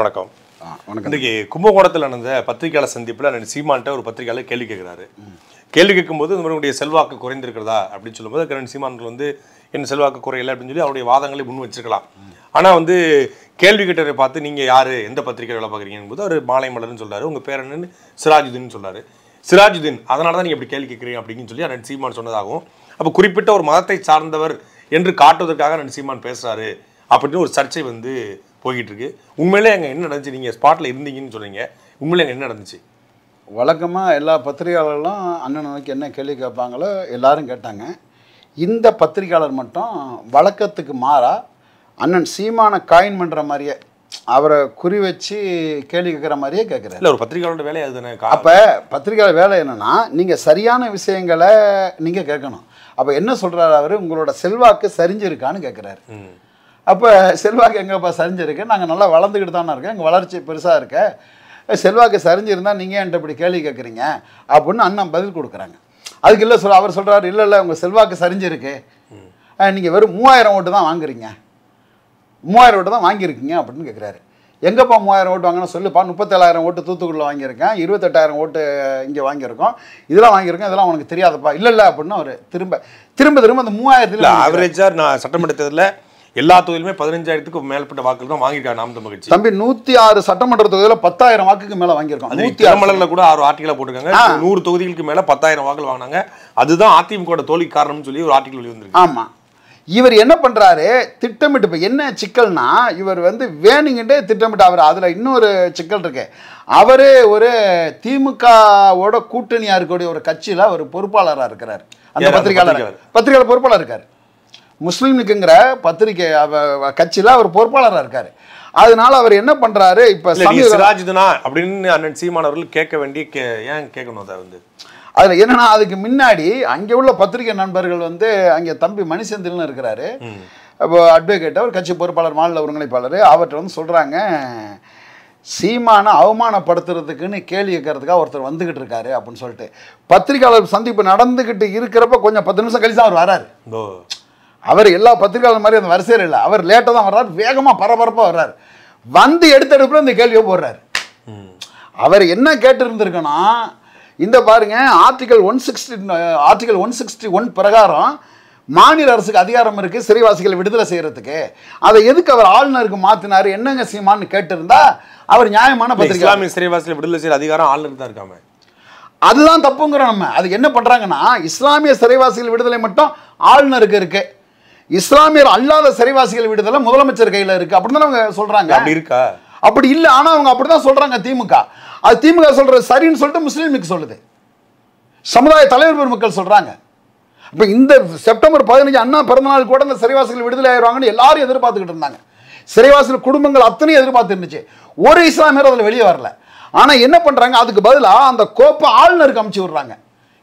வணக்கம் வணக்கம் கும்பகோணத்தில் நடந்த பத்திரிகையாளர் சந்திப்பில் சீமான்ட்ட ஒரு பத்திரிகையாளர் கேள்வி கேட்குறாரு கேள்வி கேட்கும்போது இந்த மாதிரி செல்வாக்கு குறைந்திருக்கிறதா அப்படின்னு சொல்லும்போது கரண் சீமான்கள் வந்து என் செல்வாக்கு குறையலை அப்படின்னு சொல்லி அவருடைய வாதங்களை முன் வச்சிருக்கலாம் ஆனால் வந்து கேள்வி கேட்டவரை பார்த்து நீங்கள் யார் எந்த பத்திரிகை வேலை பார்க்குறீங்கன்னு போது அவர் மாலை மலர்னு சொல்கிறாரு உங்கள் பேர் என்னன்னு சிராஜுதீன் சொன்னார் சிராஜுதீன் அதனால தான் நீங்கள் இப்படி கேள்வி கேட்குறீங்க அப்படின்னு சொல்லி அரண் சீமான் சொன்னதாகவும் அப்போ குறிப்பிட்ட ஒரு மதத்தை சார்ந்தவர் என்று காட்டுவதற்காக அண்ணன் சீமான் பேசுகிறாரு அப்படின்னு ஒரு சர்ச்சை வந்து போய்கிட்டுருக்கு உண்மையிலே அங்கே என்ன நடந்துச்சு நீங்கள் ஸ்பாட்டில் இருந்தீங்கன்னு சொன்னீங்க உண்மையிலே அங்கே என்ன நடந்துச்சு வழக்கமாக எல்லா பத்திரிகையாளர்களும் அண்ணனுக்கு என்ன கேள்வி கேட்பாங்களோ எல்லாரும் கேட்டாங்க இந்த பத்திரிகையாளர் மட்டும் வழக்கத்துக்கு மாறா அண்ணன் சீமான காயின் பண்ணுற மாதிரியே அவரை குறி வச்சு கேள்வி கேட்குற மாதிரியே கேட்குறாரு இல்லை ஒரு பத்திரிகையாளோட வேலை அது அப்போ பத்திரிகையாளர் வேலை என்னென்னா நீங்கள் சரியான விஷயங்களை நீங்கள் கேட்கணும் அப்போ என்ன சொல்கிறாரு அவர் உங்களோட செல்வாக்கு சரிஞ்சிருக்கான்னு கேட்குறாரு அப்போ செல்வாக்கு எங்கேப்பா சரிஞ்சிருக்கு நாங்கள் நல்லா வளர்ந்துக்கிட்டு தானே இருக்கோம் எங்கள் வளர்ச்சி பெருசாக இருக்க செல்வாக்கு சரிஞ்சிருந்தால் நீங்கள் என்கிட்ட இப்படி கேள்வி கேட்குறீங்க அப்படின்னு அண்ணன் பதில் கொடுக்குறாங்க அதுக்கு இல்லை சொல் அவர் சொல்கிறார் இல்லை இல்லை உங்கள் செல்வாக்கு சரிஞ்சிருக்கு நீங்கள் வெறும் மூவாயிரம் ஓட்டு தான் வாங்குறீங்க மூவாயிரம் ஓட்டு தான் வாங்கியிருக்கீங்க அப்படின்னு கேட்குறாரு எங்கேப்பா மூவாயிரம் ஓட்டு வாங்கினா சொல்லுப்பா முப்பத்தேழாயிரம் ஓட்டு தூத்துக்குடியில் வாங்கியிருக்கேன் இருபத்தெட்டாயிரம் ஓட்டு இங்கே வாங்கியிருக்கோம் இதெல்லாம் வாங்கியிருக்கோம் இதெல்லாம் உனக்கு தெரியாதப்பா இல்லை இல்லை அப்படின்னு அவர் திரும்ப திரும்ப திரும்ப அந்த மூவாயிரத்தில் ஆவரேஜாக நான் சட்டமன்றத்தில் எல்லா தொகுதியிலுமே பதினஞ்சாயிரத்துக்கு மேற்பட்ட வாக்குகள் தான் வாங்கியிருக்காங்க நாம் தமிழ் கட்சி தம்பி நூத்தி ஆறு சட்டமன்ற தொகுதியில பத்தாயிரம் வாக்குக்கு மேல வாங்கியிருக்கோம் நூத்தி ஆறு கூட ஆறு ஆர்டிகளை போட்டுருக்காங்க நூறு தொகுதிகளுக்கு மேல பத்தாயிரம் வாக்கு வாங்கினாங்க அதுதான் அதிமுக தோல்வி காரணம்னு சொல்லி ஒரு ஆர்டிகல் வெளிவந்திருக்கு ஆமா இவர் என்ன பண்றாரு திட்டமிட்டு இப்போ என்ன சிக்கல்னா இவர் வந்து வேணுங்கிட்டே திட்டமிட்டு அவர் அதுல இன்னொரு சிக்கல் இருக்கு அவரு ஒரு திமுகவோட கூட்டணியா இருக்கக்கூடிய ஒரு கட்சியில ஒரு பொறுப்பாளராக இருக்கிறார் அந்த பத்திரிகையாளர் பத்திரிகையாளர் பொறுப்பாளர் இருக்கார் முஸ்லீம்னுக்குங்கிற பத்திரிகை கட்சியில் அவர் பொறுப்பாளராக இருக்கார் அதனால அவர் என்ன பண்றாரு இப்ப சிராஜ்துனா அப்படின்னு அண்ணன் சீமானவர்கள் அவர்கள் கேட்க வேண்டிய கே ஏன் கேட்கணும் அதை வந்து அதில் என்னன்னா அதுக்கு முன்னாடி அங்கே உள்ள பத்திரிகை நண்பர்கள் வந்து அங்கே தம்பி மணிசந்திரன் இருக்கிறாரு இப்போ அட்வொகேட் அவர் கட்சி பொறுப்பாளர் மாநில ஒருங்கிணைப்பாளர் அவர்கிட்ட வந்து சொல்கிறாங்க சீமானை அவமானப்படுத்துறதுக்குன்னு கேள்வி கேட்கறதுக்காக ஒருத்தர் வந்துகிட்டு இருக்காரு அப்படின்னு சொல்லிட்டு பத்திரிகையாளர் சந்திப்பு நடந்துகிட்டு இருக்கிறப்ப கொஞ்சம் பத்து நிமிஷம் கழிச்சு அவர் வராரு அவர் எல்லா பத்திரிகையாளர் மாதிரி அந்த வரிசையில் இல்லை அவர் லேட்டாக தான் வர்றார் வேகமாக பரபரப்பாக வர்றார் வந்து எடுத்தெடுப்புல இந்த கேள்வியை போடுறார் அவர் என்ன கேட்டிருந்திருக்குன்னா இந்த பாருங்க article one sixty article one sixty one பிரகாரம் மாநில அரசுக்கு அதிகாரம் இருக்குது சிறைவாசிகளை விடுதலை செய்கிறதுக்கு அதை எதுக்கு அவர் ஆளுநருக்கு மாற்றினார் என்னங்க சீமான்னு கேட்டிருந்தா அவர் நியாயமான பத்திரிகை சிறைவாசிகள் சிறைவாசிகளை விடுதலை செய்கிற அதிகாரம் ஆளுநர் தான் இருக்காம அதுதான் தப்புங்கிறோம் நம்ம அது என்ன பண்ணுறாங்கன்னா இஸ்லாமிய சிறைவாசிகள் விடுதலை மட்டும் ஆளுநருக்கு இருக்குது இஸ்லாமியர் அல்லாத சிறைவாசிகள் விடுதல முதலமைச்சர் கையில் இருக்குது அப்படின்னு அவங்க சொல்கிறாங்க அப்படி இருக்கா அப்படி இல்லை ஆனால் அவங்க அப்படிதான் சொல்றாங்க சொல்கிறாங்க திமுக அது திமுக சொல்ற சரின்னு சொல்லிட்டு முஸ்லீமுக்கு சொல்லுது சமுதாய தலைவர் பெருமக்கள் சொல்கிறாங்க இப்போ இந்த செப்டம்பர் பதினஞ்சு அண்ணா பிறந்தநாள் கூட இந்த சிறைவாசிகள் விடுதலை ஆயிடுவாங்கன்னு எல்லாரும் எதிர்பார்த்துக்கிட்டு இருந்தாங்க சிறைவாசிகள் குடும்பங்கள் அத்தனையும் எதிர்பார்த்து இருந்துச்சு ஒரு இஸ்லாமியர் அதில் வெளியே வரல ஆனால் என்ன பண்ணுறாங்க அதுக்கு பதிலாக அந்த கோப்பை ஆளுநருக்கு அமுச்சு விடுறாங்க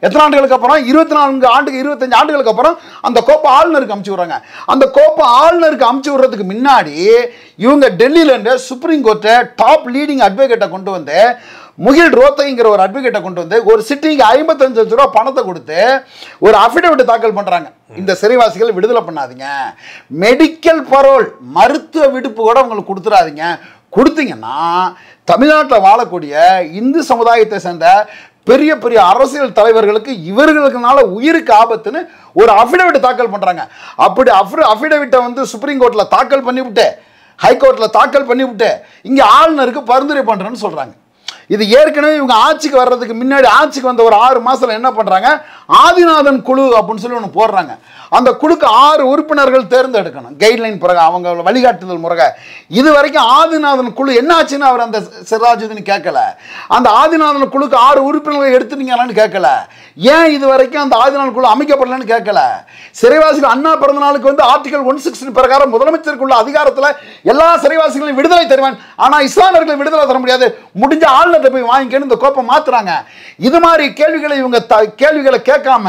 எத்தனை ஆண்டுகளுக்கு அப்புறம் இருபத்தி நான்கு ஆண்டுக்கு இருபத்தஞ்சு ஆண்டுகளுக்கு அப்புறம் அந்த கோப்பை ஆளுநருக்கு அமுச்சு விட்றாங்க அந்த கோப்பை ஆளுநருக்கு அமுச்சு விடுறதுக்கு முன்னாடி இவங்க டெல்லியிலேருந்து சுப்ரீம் கோர்ட்டை டாப் லீடிங் அட்வொகேட்டை கொண்டு வந்து முகில் ரோத்தைங்கிற ஒரு அட்வொகேட்டை கொண்டு வந்து ஒரு சிட்டிக்கு ஐம்பத்தஞ்சு லட்ச ரூபா பணத்தை கொடுத்து ஒரு அஃபிடவிட் தாக்கல் பண்ணுறாங்க இந்த சிறைவாசிகள் விடுதலை பண்ணாதீங்க மெடிக்கல் பரோல் மருத்துவ விடுப்பு கூட உங்களுக்கு கொடுத்துடாதீங்க கொடுத்தீங்கன்னா தமிழ்நாட்டில் வாழக்கூடிய இந்து சமுதாயத்தை சேர்ந்த பெரிய பெரிய அரசியல் தலைவர்களுக்கு இவர்களுக்குனால உயிருக்கு ஆபத்துன்னு ஒரு அஃபிடவிட் தாக்கல் பண்ணுறாங்க அப்படி அஃப் அஃபிடவிட்டை வந்து சுப்ரீம் கோர்ட்டில் தாக்கல் பண்ணிவிட்டு ஹைகோர்ட்டில் தாக்கல் பண்ணிவிட்டு இங்கே ஆளுநருக்கு பரிந்துரை பண்ணுறேன்னு சொல்கிறாங்க இது ஏற்கனவே இவங்க ஆட்சிக்கு வர்றதுக்கு முன்னாடி ஆட்சிக்கு வந்த ஒரு ஆறு மாசத்துல என்ன பண்றாங்க ஆதிநாதன் குழு அப்படின்னு சொல்லி ஒன்று போடுறாங்க அந்த குழுக்கு ஆறு உறுப்பினர்கள் தேர்ந்தெடுக்கணும் கைட்லைன் பிறகு அவங்க வழிகாட்டுதல் முறை இது வரைக்கும் ஆதிநாதன் குழு என்ன ஆச்சுன்னு அவர் அந்த சிராஜுதீன் கேட்கல அந்த ஆதிநாதன் குழுக்கு ஆறு உறுப்பினர்கள் எடுத்துட்டீங்களான்னு கேட்கல ஏன் இது வரைக்கும் அந்த ஆதிநாதன் குழு அமைக்கப்படலன்னு கேட்கல சிறைவாசிகள் அண்ணா பிறந்த நாளுக்கு வந்து ஆர்டிகல் ஒன் சிக்ஸ்டின் பிரகாரம் முதலமைச்சருக்குள்ள அதிகாரத்தில் எல்லா சிறைவாசிகளையும் விடுதலை தருவான் ஆனால் இஸ்லாமியர்களை விடுதலை தர முடியாது முடிஞ்ச ஆள் சம்பளத்தை போய் வாங்கிக்கணும் இந்த கோப்பை மாத்துறாங்க இது மாதிரி கேள்விகளை இவங்க கேள்விகளை கேட்காம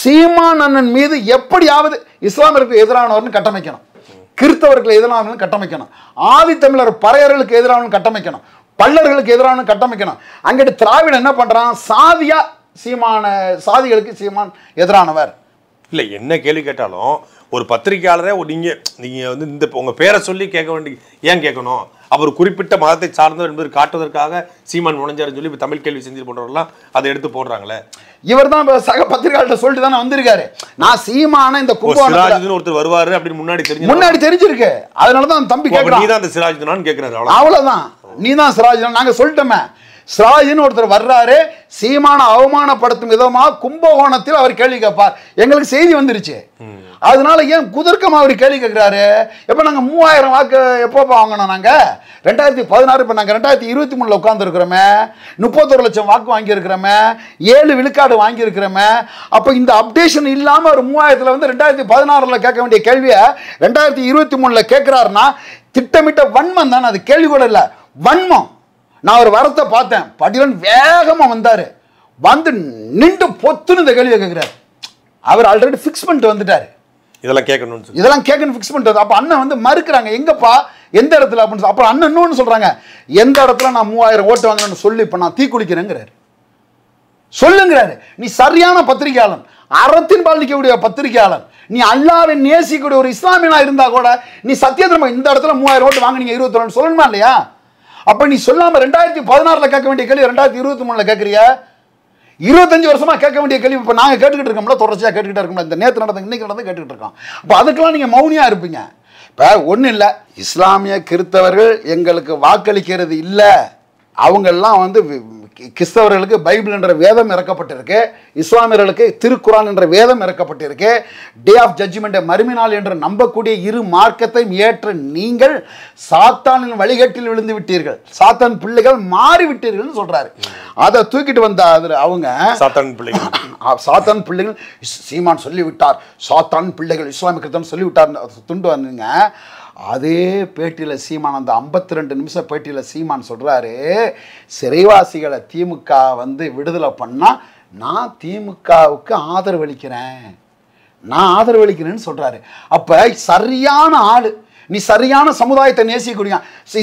சீமான் அண்ணன் மீது எப்படியாவது இஸ்லாமியர்களுக்கு எதிரானவர்னு கட்டமைக்கணும் கிறிஸ்தவர்களுக்கு எதிரானவர்கள் கட்டமைக்கணும் ஆதி தமிழர் பறையர்களுக்கு எதிரானவர்கள் கட்டமைக்கணும் பல்லர்களுக்கு எதிரான கட்டமைக்கணும் அங்கிட்டு திராவிட என்ன பண்ணுறான் சாதியா சீமான சாதிகளுக்கு சீமான் எதிரானவர் இல்லை என்ன கேள்வி கேட்டாலும் ஒரு பத்திரிகையாளரே நீங்கள் நீங்கள் வந்து இந்த உங்கள் பேரை சொல்லி கேட்க வேண்டி ஏன் கேட்கணும் அவர் குறிப்பிட்ட மதத்தை சார்ந்தவர் என்பது காட்டுவதற்காக சீமான் நுழைஞ்சாருன்னு சொல்லி தமிழ் கேள்வி செஞ்சு போன்றவர்கள்லாம் அதை எடுத்து போடுறாங்களே இவர் தான் சக பத்திரிகையாளர் சொல்லிட்டு தானே வந்திருக்காரு நான் சீமான இந்த சிராஜுன்னு ஒருத்தர் வருவாரு அப்படின்னு முன்னாடி தெரிஞ்சு முன்னாடி தெரிஞ்சிருக்கு அதனால தான் தம்பி கேட்கறான் நீ தான் அந்த சிராஜுனான்னு கேட்கிறாரு அவ்வளோதான் நீ தான் சிராஜ் நாங்கள் சொல்லிட்டோமே ஸ்ராயின்னு ஒருத்தர் வர்றாரு சீமான அவமானப்படுத்தும் விதமாக கும்பகோணத்தில் அவர் கேள்வி கேட்பார் எங்களுக்கு செய்தி வந்துருச்சு அதனால ஏன் குதர்க்கமாக அவர் கேள்வி கேட்குறாரு எப்போ நாங்கள் மூவாயிரம் வாக்கு எப்போ வாங்கினோம் நாங்கள் ரெண்டாயிரத்தி பதினாறு இப்போ நாங்கள் ரெண்டாயிரத்தி இருபத்தி மூணில் உட்காந்துருக்குறோமே முப்பத்தொரு லட்சம் வாக்கு வாங்கியிருக்கிறோமே ஏழு விழுக்காடு வாங்கியிருக்கிறோமே அப்போ இந்த அப்டேஷன் இல்லாமல் ஒரு மூவாயிரத்தில் வந்து ரெண்டாயிரத்தி பதினாறில் கேட்க வேண்டிய கேள்வியை ரெண்டாயிரத்தி இருபத்தி மூணில் கேட்குறாருன்னா திட்டமிட்ட வன்மம் தானே அது கேள்வி கூட இல்லை வன்மம் நான் ஒரு வரத்தை பார்த்தேன் படிவன் வேகமாக வந்தார் வந்து நின்று பொத்துன்னு இந்த கேள்வியை கேட்குறாரு அவர் ஆல்ரெடி ஃபிக்ஸ் பண்ணிட்டு வந்துட்டார் இதெல்லாம் கேட்கணும் இதெல்லாம் கேட்கணும் ஃபிக்ஸ் பண்ணுறது அப்போ அண்ணன் வந்து மறுக்கிறாங்க எங்கப்பா எந்த இடத்துல அப்படின்னு அப்புறம் அண்ணன் இன்னொன்று சொல்கிறாங்க எந்த இடத்துல நான் மூவாயிரம் ஓட்டு வாங்கணும்னு சொல்லி இப்போ நான் தீ குளிக்கிறேங்கிறாரு சொல்லுங்கிறாரு நீ சரியான பத்திரிகையாளன் அறத்தின் பாலிக்கக்கூடிய பத்திரிகையாளன் நீ அல்லாவை நேசிக்கக்கூடிய ஒரு இஸ்லாமியனாக இருந்தால் கூட நீ சத்தியத்திரமா இந்த இடத்துல மூவாயிரம் ஓட்டு வாங்கினீங்க இருபத்தி ரெண்டு சொல்லணுமா இல்லையா அப்ப நீ சொல்லாம ரெண்டாயிரத்தி பதினாறுல கேட்க வேண்டிய கேள்வி ரெண்டாயிரத்தி இருபத்தி மூணுல கேட்கறிய இருபத்தஞ்சு வருஷமா கேட்க வேண்டிய கேள்வி இப்போ நாங்கள் கேட்டுக்கிட்டு இருக்கோம்ல தொடர்ச்சியாக கேட்டுக்கிட்டு இருக்கோம் இந்த நேற்று நடந்த இன்னைக்கு நடந்து கேட்டுக்கிட்டு இருக்கோம் அப்போ அதுக்கெல்லாம் நீங்கள் மௌனியாக இருப்பீங்க இப்போ ஒன்றும் இல்லை இஸ்லாமிய கிறித்தவர்கள் எங்களுக்கு வாக்களிக்கிறது இல்லை அவங்கெல்லாம் வந்து கிறிஸ்தவர்களுக்கு பைபிள் என்ற வேதம் இறக்கப்பட்டிருக்கு இஸ்லாமியர்களுக்கு திருக்குறான் என்ற வேதம் இறக்கப்பட்டிருக்கு டே ஆஃப் ஜட்ஜ்மெண்ட் மருமினால் என்று நம்பக்கூடிய இரு மார்க்கத்தையும் ஏற்ற நீங்கள் சாத்தானின் வழிகட்டில் விழுந்து விட்டீர்கள் சாத்தான் பிள்ளைகள் மாறிவிட்டீர்கள்னு சொல்கிறாரு அதை தூக்கிட்டு வந்த அவங்க சாத்தான் பிள்ளைகள் சாத்தான் பிள்ளைகள் சீமான் சொல்லிவிட்டார் சாத்தான் பிள்ளைகள் இஸ்லாமிய கிறிஸ்தவன் சொல்லிவிட்டார் துண்டு வந்தீங்க அதே பேட்டியில் சீமான் அந்த ஐம்பத்தி ரெண்டு நிமிஷம் பேட்டியில் சீமான் சொல்கிறாரு சிறைவாசிகளை திமுக வந்து விடுதலை பண்ணால் நான் திமுகவுக்கு ஆதரவளிக்கிறேன் நான் ஆதரவளிக்கிறேன்னு சொல்கிறாரு அப்போ சரியான ஆள் நீ சரியான சமுதாயத்தை நேசிக்கூடிய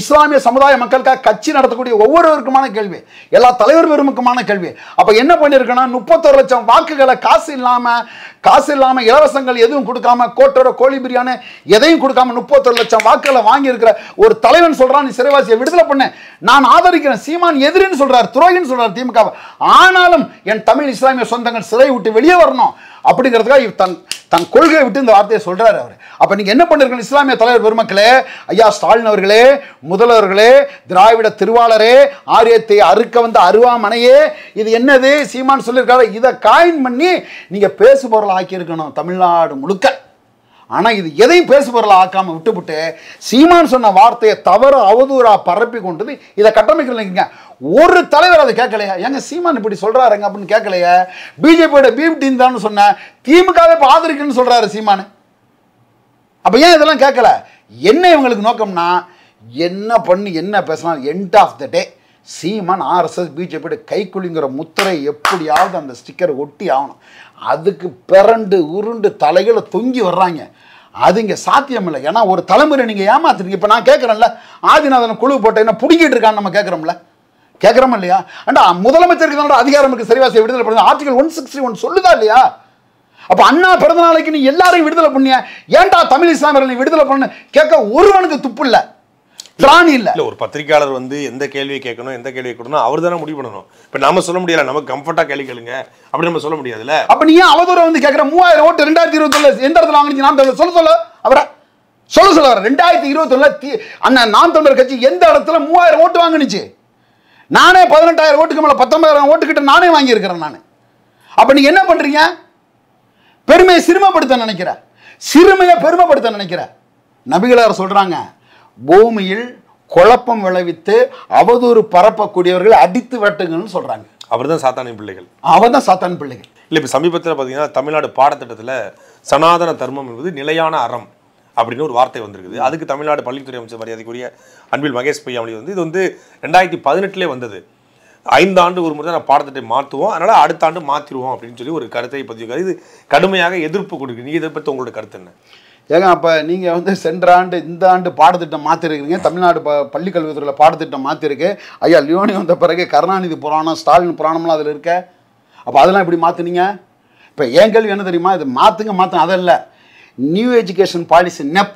இஸ்லாமிய சமுதாய மக்களுக்காக கட்சி நடத்தக்கூடிய ஒவ்வொருவருக்குமான கேள்வி எல்லா தலைவர் பெருமுக்குமான கேள்வி அப்போ என்ன பண்ணியிருக்கேன்னா முப்பத்தொரு லட்சம் வாக்குகளை காசு இல்லாமல் காசு இல்லாமல் இலவசங்கள் எதுவும் கொடுக்காம கோட்டோட கோழி பிரியாணி எதையும் கொடுக்காம முப்பத்தொரு லட்சம் வாக்குகளை வாங்கியிருக்கிற ஒரு தலைவன் சொல்கிறான் நீ சிறைவாசியை விடுதலை பண்ண நான் ஆதரிக்கிறேன் சீமான் எதிரின்னு சொல்கிறார் துரோகின்னு சொல்கிறார் திமுக ஆனாலும் என் தமிழ் இஸ்லாமிய சொந்தங்கள் சிறை விட்டு வெளியே வரணும் அப்படிங்கிறதுக்காக தன் தன் கொள்கையை விட்டு இந்த வார்த்தையை சொல்கிறார் அவர் அப்போ நீங்கள் என்ன பண்ணிருக்கணும் இஸ்லாமிய தலைவர் பெருமக்களே ஐயா ஸ்டாலின் அவர்களே முதல்வர்களே திராவிட திருவாளரே ஆரியத்தை அறுக்க வந்த அருவாமனையே இது என்னது சீமான் சொல்லியிருக்காரு இதை காயின் பண்ணி நீங்கள் பேசு ஆக்கியிருக்கணும் தமிழ்நாடு முழுக்க ஆனால் இது எதையும் பேசு பொருளை ஆக்காமல் விட்டுவிட்டு சீமான் சொன்ன வார்த்தையை தவறு அவதூறாக பரப்பி கொண்டது இதை கட்டமைக்கிறீங்க ஒரு தலைவர் அதை கேட்கலையா எங்க சீமான் இப்படி சொல்கிறாருங்க அப்படின்னு கேட்கலையா பிஜேபியோட பீம் டீம் தான் சொன்ன திமுகவே இப்போ ஆதரிக்குன்னு சொல்றாரு சீமானு அப்போ ஏன் இதெல்லாம் கேட்கல என்ன இவங்களுக்கு நோக்கம்னா என்ன பண்ணி என்ன பேசினாலும் end of the day Seeman RSS பிஜேபியோட கைக்குழிங்கிற முத்திரை எப்படியாவது அந்த ஸ்டிக்கரை ஒட்டி ஆகணும் அதுக்கு பிறண்டு உருண்டு தலைகளை தொங்கி வர்றாங்க அது இங்கே சாத்தியம் இல்லை ஏன்னா ஒரு தலைமுறை நீங்கள் ஏமாத்துறீங்க இப்போ நான் கேட்குறேன்ல ஆதிநாதன் குழு போட்டேன்னா பிடிக்கிட்டு இருக்கான்னு நம்ம கேட்குறோம்ல கேட்குறோமா இல்லையா அண்டா முதலமைச்சருக்கு தான் அதிகாரம் இருக்குது சரிவாசி விடுதலை பண்ணி ஆர்டிகல் ஒன் சிக்ஸ்டி ஒன் சொல்லுதா இல்லையா அப்போ அண்ணா பிறந்த நாளைக்கு நீ எல்லாரையும் விடுதலை பண்ணிய ஏன்டா தமிழ் இஸ்லாமியர்கள் நீ விடுதலை பண்ணு கேட்க ஒருவனுக்கு துப்பு இல்லை திராணி இல்லை இல்லை ஒரு பத்திரிகையாளர் வந்து எந்த கேள்வியை கேட்கணும் எந்த கேள்வி கொடுக்கணும் அவர் தானே முடிவு பண்ணணும் இப்போ நம்ம சொல்ல முடியல நமக்கு கம்ஃபர்ட்டாக கேள்வி கேளுங்க அப்படி நம்ம சொல்ல முடியாதுல்ல அப்போ நீ ஏன் அவதூறை வந்து கேட்குற மூவாயிரம் ஓட்டு ரெண்டாயிரத்தி இருபத்தொன்னு எந்த இடத்துல வாங்கினீங்க நான் தமிழ் சொல்ல சொல்ல அவரை சொல்ல சொல்ல ரெண்டாயிரத்தி இருபத்தொன்னில் அண்ணா நாம் தமிழர் கட்சி எந்த இடத்துல மூவாயிரம் ஓட்டு வாங்கினுச்சு நானே பதினெட்டாயிரம் ஓட்டுக்கு மேலே பத்தொன்பதாயிரம் ஓட்டுக்கிட்ட நானே வாங்கியிருக்கிறேன் நான் அப்போ நீங்கள் என்ன பண்ணுறீங்க பெருமையை சிறுமைப்படுத்த நினைக்கிற சிறுமையை பெருமைப்படுத்த நினைக்கிற நபிகளார் சொல்கிறாங்க பூமியில் குழப்பம் விளைவித்து அவதூறு பரப்பக்கூடியவர்கள் அடித்து வெட்டுங்கன்னு சொல்கிறாங்க அவர் தான் சாத்தானின் பிள்ளைகள் அவர் தான் சாத்தானி பிள்ளைகள் இல்லை இப்போ சமீபத்தில் பார்த்தீங்கன்னா தமிழ்நாடு பாடத்திட்டத்தில் சனாதன தர்மம் என்பது நிலையான அறம் அப்படின்னு ஒரு வார்த்தை வந்திருக்குது அதுக்கு தமிழ்நாடு பள்ளித்துறை அமைச்சர் மரியாதைக்குரிய அன்பில் மகேஷ் பொய்யாமொழி வந்து இது வந்து ரெண்டாயிரத்தி பதினெட்டுலேயே வந்தது ஐந்து ஆண்டு ஒரு முறை தான் நான் மாற்றுவோம் அதனால் அடுத்த ஆண்டு மாற்றிடுவோம் அப்படின்னு சொல்லி ஒரு கருத்தை பதிவு இது கடுமையாக எதிர்ப்பு கொடுக்குது நீங்கள் இதை பற்றி உங்களோட கருத்து என்ன ஏங்க அப்போ நீங்கள் வந்து சென்ற ஆண்டு இந்த ஆண்டு பாடத்திட்டம் மாற்றிருக்கிறீங்க தமிழ்நாடு ப பள்ளிக்கல்வித்துறையில் பாடத்திட்டம் மாற்றிருக்கு ஐயா லியோனி வந்த பிறகு கருணாநிதி புராணம் ஸ்டாலின் புராணம்லாம் அதில் இருக்க அப்போ அதெல்லாம் இப்படி மாற்றினீங்க இப்போ என் கேள்வி என்ன தெரியுமா இது மாற்றுங்க மாற்றணும் அதெல்லாம் நியூ எஜுகேஷன் பாலிசி நெப்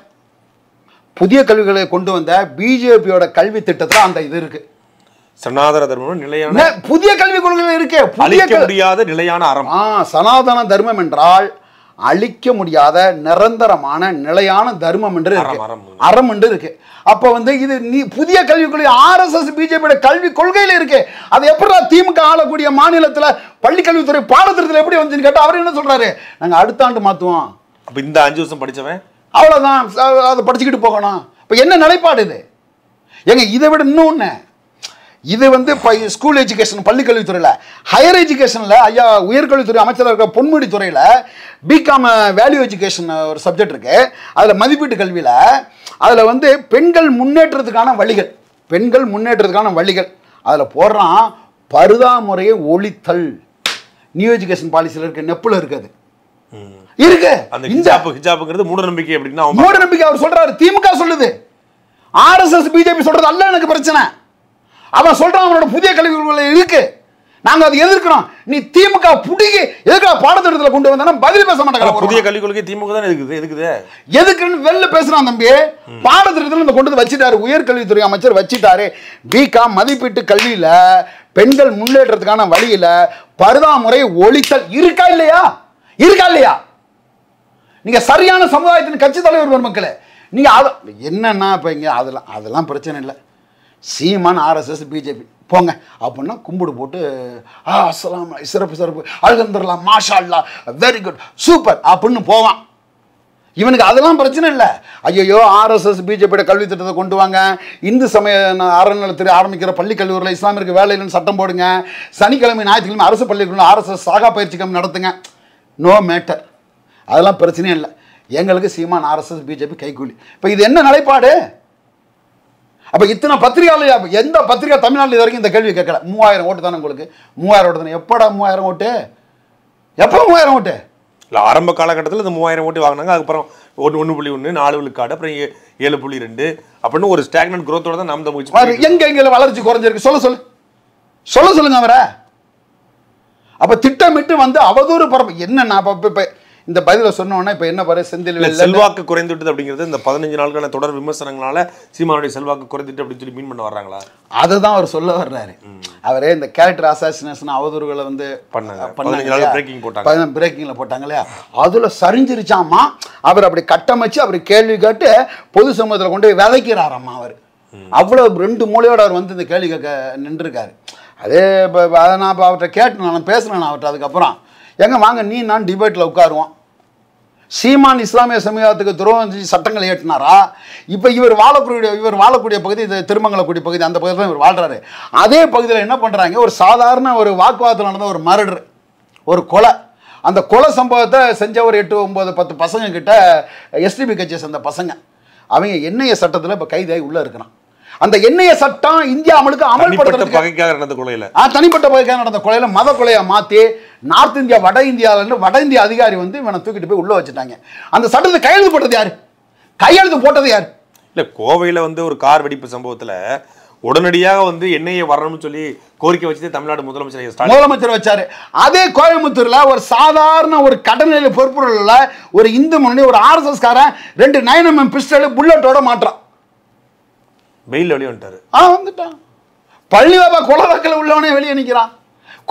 புதிய கல்விகளை கொண்டு வந்த பிஜேபியோட கல்வி திட்டத்தில் அந்த இது இருக்குது சனாதன தர்மம் நிலையான e புதிய கல்விக் கொள்கைகள் இருக்கு அழிக்க முடியாத நிலையான அறம் ஆ சனாதன தர்மம் என்றால் அழிக்க முடியாத நிரந்தரமான நிலையான தர்மம் என்று இருக்கு அறம் என்று இருக்கு அப்ப வந்து இது நீ புதிய கல்விக் கொள்கை ஆர்எஸ்எஸ் பிஜேபியோட கல்வி கொள்கையில இருக்கு அது எப்படி திமுக ஆளக்கூடிய மாநிலத்தில் பள்ளிக்கல்வித்துறை பாடத்திட்டத்தில் எப்படி வந்துன்னு கேட்டால் அவர் என்ன சொல்றாரு நாங்கள் அடுத்த ஆண்டு மாற்றுவோம் அப்போ இந்த அஞ்சு வருஷம் படித்தவன் அவ்வளோதான் அதை படிச்சுக்கிட்டு போகணும் இப்போ என்ன நிலைப்பாடு இது எங்க இதை விட இன்னொன்று இது வந்து இப்போ ஸ்கூல் எஜுகேஷன் பள்ளிக்கல்வித்துறையில் ஹையர் எஜுகேஷனில் ஐயா உயர்கல்வித்துறை அமைச்சராக இருக்கிற பொன்முடி துறையில் பிகாம் வேல்யூ எஜுகேஷன் ஒரு சப்ஜெக்ட் இருக்குது அதில் மதிப்பீட்டு கல்வியில் அதில் வந்து பெண்கள் முன்னேற்றத்துக்கான வழிகள் பெண்கள் முன்னேற்றத்துக்கான வழிகள் அதில் போடுறான் பருதாமுறையை ஒழித்தல் நியூ எஜுகேஷன் பாலிசியில் இருக்க நெப்பில் இருக்குது இருக்கு அந்த ஹிஜாப் ஹிஜாப்ங்கிறது நம்பிக்கை அப்படின்னா மூட நம்பிக்கை அவர் சொல்றாரு திமுக சொல்லுது ஆர்எஸ்எஸ் பிஜேபி சொல்றது அல்ல எனக்கு பிரச்சனை அவன் சொல்றான் அவனோட புதிய கல்வி கொள்கை இருக்கு நாங்க அதை எதிர்க்கிறோம் நீ திமுக புடிக்கி எதுக்கா பாடத்திட்டத்துல கொண்டு வந்தா பதில் பேச மாட்டாங்க புதிய கல்விக் கொள்கை திமுக தான் எதுக்குது எதுக்குது எதுக்குன்னு வெளில பேசுறான் தம்பி பாடத்திட்டத்தில் இந்த கொண்டு வந்து வச்சுட்டாரு உயர்கல்வித்துறை அமைச்சர் வச்சுட்டாரு பிகாம் மதிப்பீட்டு கல்வியில பெண்கள் முன்னேற்றத்துக்கான வழியில பருதாமுறை ஒழித்தல் இருக்கா இல்லையா இருக்கா இல்லையா நீங்க சரியான சமுதாயத்தின் கட்சி தலைவர் மக்களே நீங்க என்னன்னா இப்ப இங்க அதெல்லாம் அதெல்லாம் பிரச்சனை இல்லை சீமான் ஆர்எஸ்எஸ் பிஜேபி போங்க அப்படின்னா கும்பிடு போட்டு ஆ அஸ்லாம் சிறப்பு சிறப்பு அழகந்தர்லா மாஷா அல்லா வெரி குட் சூப்பர் அப்படின்னு போவான் இவனுக்கு அதெல்லாம் பிரச்சனை இல்லை ஐயோ ஆர்எஸ்எஸ் பிஜேபியோட கல்வி திட்டத்தை கொண்டு வாங்க இந்து சமய அறநிலத்துறை ஆரம்பிக்கிற பள்ளி கல்லூரியில் இஸ்லாமியருக்கு வேலை இல்லைன்னு சட்டம் போடுங்க சனிக்கிழமை ஞாயிற்றுக்கிழமை அரசு பள்ளிகளில் ஆர்எஸ்எஸ் சாகா பயிற்சி கம்மி நடத்துங்க நோ மேட்டர் அதெல்லாம் பிரச்சனையும் இல்லை எங்களுக்கு சீமான் ஆர்எஸ்எஸ் பிஜேபி கைகூலி இப்போ இது என்ன நிலைப்பாடு அப்போ இத்தனை பத்திரிகையாளர் எந்த பத்திரிகை தமிழ்நாட்டில் இது வரைக்கும் இந்த கேள்வி கேட்கல மூவாயிரம் ஓட்டு தானே உங்களுக்கு மூவாயிரம் ஓட்டு தானே எப்படா மூவாயிரம் ஓட்டு எப்போ மூவாயிரம் ஓட்டு இல்லை ஆரம்ப காலகட்டத்தில் இந்த மூவாயிரம் ஓட்டு வாங்கினாங்க அதுக்கப்புறம் ஓட்டு ஒன்று புள்ளி ஒன்று நாலு விழுக்காடு அப்புறம் ஏழு புள்ளி ரெண்டு அப்படின்னு ஒரு ஸ்டாக்னன்ட் குரோத்தோட தான் நம்ம முடிச்சு எங்கே எங்கே வளர்ச்சி குறைஞ்சிருக்கு சொல்ல சொல்லு சொல்ல சொல்லுங்க அவரை அப்போ திட்டமிட்டு வந்து அவதூறு பரப்பு என்ன நான் இப்போ இப்போ இந்த பதில சொன்னோன்னா இப்போ என்ன பாரு செந்தில் செல்வாக்கு குறைந்துட்டது அப்படிங்கிறது இந்த பதினஞ்சு நாளுக்கான தொடர் விமர்சனங்களால சீமானுடைய செல்வாக்கு குறைந்துட்டு அப்படின்னு சொல்லி மீன் பண்ண வர்றாங்களா அதை தான் அவர் சொல்ல வர்றாரு அவரே இந்த கேரக்டர் அசாசினேஷன் அவதூறுகளை வந்து பண்ணாங்க பிரேக்கிங் போட்டாங்க பிரேக்கிங்கில் போட்டாங்க இல்லையா அதில் சரிஞ்சிருச்சாமா அவர் அப்படி கட்டமைச்சு அவர் கேள்வி கேட்டு பொது சமூகத்தில் கொண்டு போய் விதைக்கிறாராம்மா அவர் அவ்வளோ ரெண்டு மூலையோட அவர் வந்து இந்த கேள்வி கேட்க நின்றுருக்காரு அதே இப்போ அதை நான் இப்போ அவர்கிட்ட கேட்டேன் நான் பேசுகிறேன் அவர்கிட்ட அதுக்கப்புறம் எங்கே வாங்க நீ நான் டிபேட்டில் உட்காருவோம் சீமான் இஸ்லாமிய சமூகத்துக்கு துரோகம் செஞ்சு சட்டங்களை ஏற்றினாரா இப்போ இவர் வாழக்கூடிய இவர் வாழக்கூடிய பகுதி திருமங்கலக்கூடிய பகுதி அந்த பகுதியில் இவர் வாழ்கிறாரு அதே பகுதியில் என்ன பண்ணுறாங்க ஒரு சாதாரண ஒரு வாக்குவாதத்தில் நடந்த ஒரு மரடர் ஒரு கொலை அந்த கொலை சம்பவத்தை செஞ்ச ஒரு எட்டு ஒம்பது பத்து பசங்க கிட்ட எஸ்டிபி கட்சியை சேர்ந்த பசங்க அவங்க என்ஐஏ சட்டத்தில் இப்போ கைதாகி உள்ளே இருக்கிறான் அந்த எண்ணெய சட்டம் இந்தியா அமலுக்கு அமல்படுத்த பகைக்காக நடந்த கொலையில தனிப்பட்ட பகைக்காக நடந்த கொலையில மத கொலையை மாத்தி நார்த் இந்தியா வட இருந்து வட இந்திய அதிகாரி வந்து இவனை தூக்கிட்டு போய் உள்ள வச்சுட்டாங்க அந்த சட்டத்தை கையெழுத்து போட்டது யாரு கையெழுத்து போட்டது யாரு இல்ல கோவையில வந்து ஒரு கார் வெடிப்பு சம்பவத்துல உடனடியாக வந்து எண்ணெயை வரணும்னு சொல்லி கோரிக்கை வச்சு தமிழ்நாடு முதலமைச்சர் முதலமைச்சர் வச்சாரு அதே கோயம்புத்தூர்ல ஒரு சாதாரண ஒரு கடநிலை பொறுப்புள்ள ஒரு இந்து முன்னணி ஒரு ஆர்எஸ்எஸ் காரன் ரெண்டு நைன் எம்எம் பிஸ்டல் புல்லட்டோட மாற்றான் வெயில் வெளியே வந்துட்டாரு ஆ வந்துட்டான் பள்ளி பாபா கொலை வழக்கில் உள்ளவனே வெளியே நிற்கிறான்